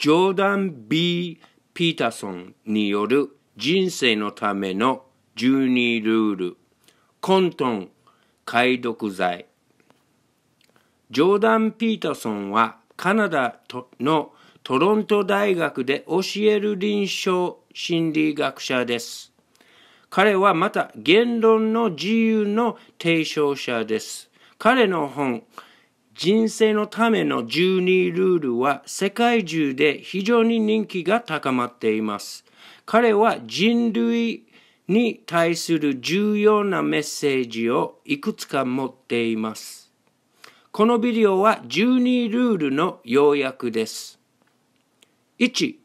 ジョーダン・ B・ ピーターソンによる人生のための12ルールコントン解読剤ジョーダン・ピーターソンはカナダのトロント大学で教える臨床心理学者です。彼はまた言論の自由の提唱者です。彼の本人生のための12ルールは世界中で非常に人気が高まっています。彼は人類に対する重要なメッセージをいくつか持っています。このビデオは12ルールの要約です。1、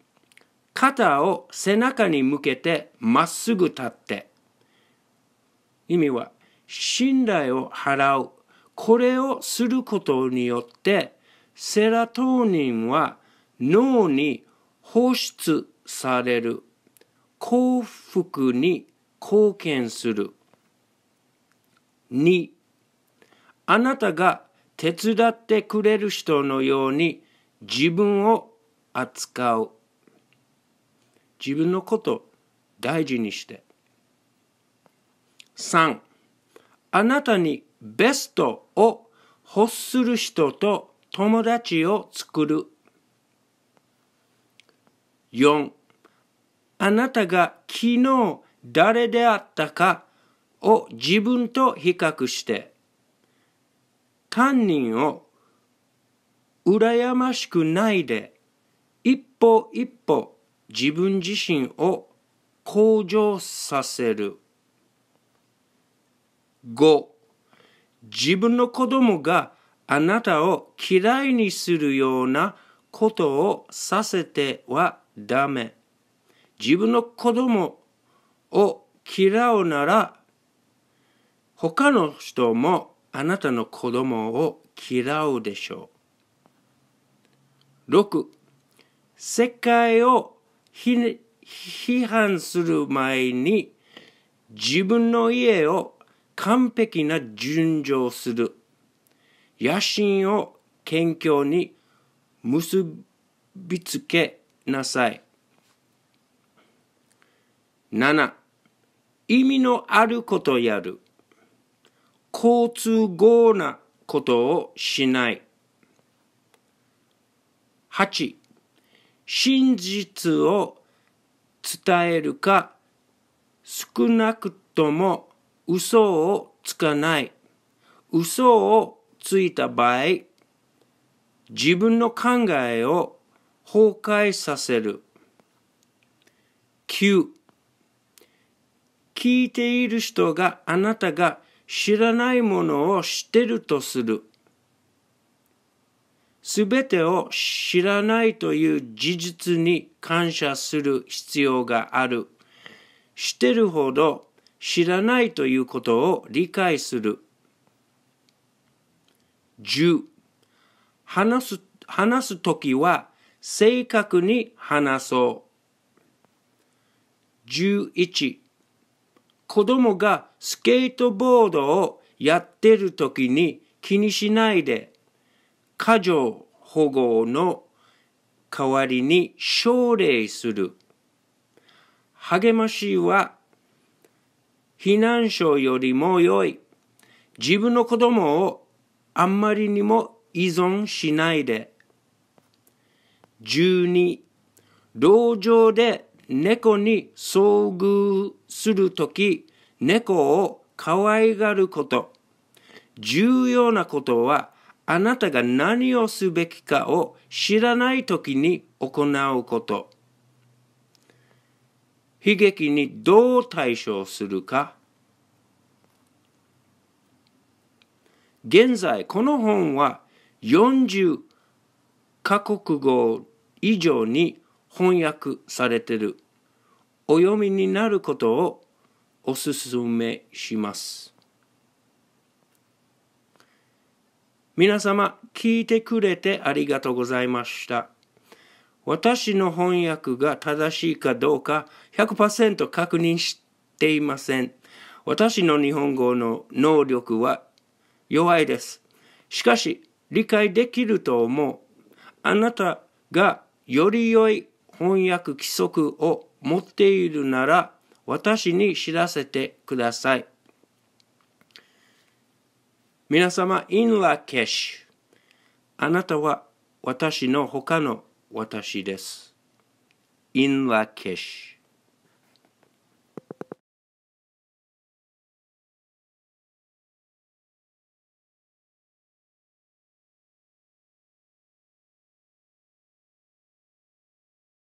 肩を背中に向けてまっすぐ立って。意味は、信頼を払うこれをすることによってセラトニンは脳に放出される幸福に貢献する2あなたが手伝ってくれる人のように自分を扱う自分のこと大事にして3あなたにベストを欲する人と友達を作る。4. あなたが昨日誰であったかを自分と比較して、担任を羨ましくないで、一歩一歩自分自身を向上させる。5. 自分の子供があなたを嫌いにするようなことをさせてはダメ。自分の子供を嫌うなら他の人もあなたの子供を嫌うでしょう。6世界を批判する前に自分の家を完璧な順序をする野心を謙虚に結びつけなさい7意味のあることやる好都合なことをしない8真実を伝えるか少なくとも嘘をつかない。嘘をついた場合、自分の考えを崩壊させる。9聞いている人があなたが知らないものを知ってるとする。すべてを知らないという事実に感謝する必要がある。してるほど知らないということを理解する。十、話す話すときは正確に話そう。十一、子供がスケートボードをやってるときに気にしないで過剰保護の代わりに奨励する。励ましは避難所よりも良い。自分の子供をあんまりにも依存しないで。12、路上で猫に遭遇するとき、猫を可愛がること。重要なことは、あなたが何をすべきかを知らないときに行うこと。悲劇にどう対処するか現在この本は40カ国語以上に翻訳されているお読みになることをお勧めします皆様聞いてくれてありがとうございました私の翻訳が正しいかどうか100%確認していません。私の日本語の能力は弱いです。しかし、理解できると思う。あなたがより良い翻訳規則を持っているなら、私に知らせてください。皆様、インラケシュ。あなたは私の他の私です。in Rakesh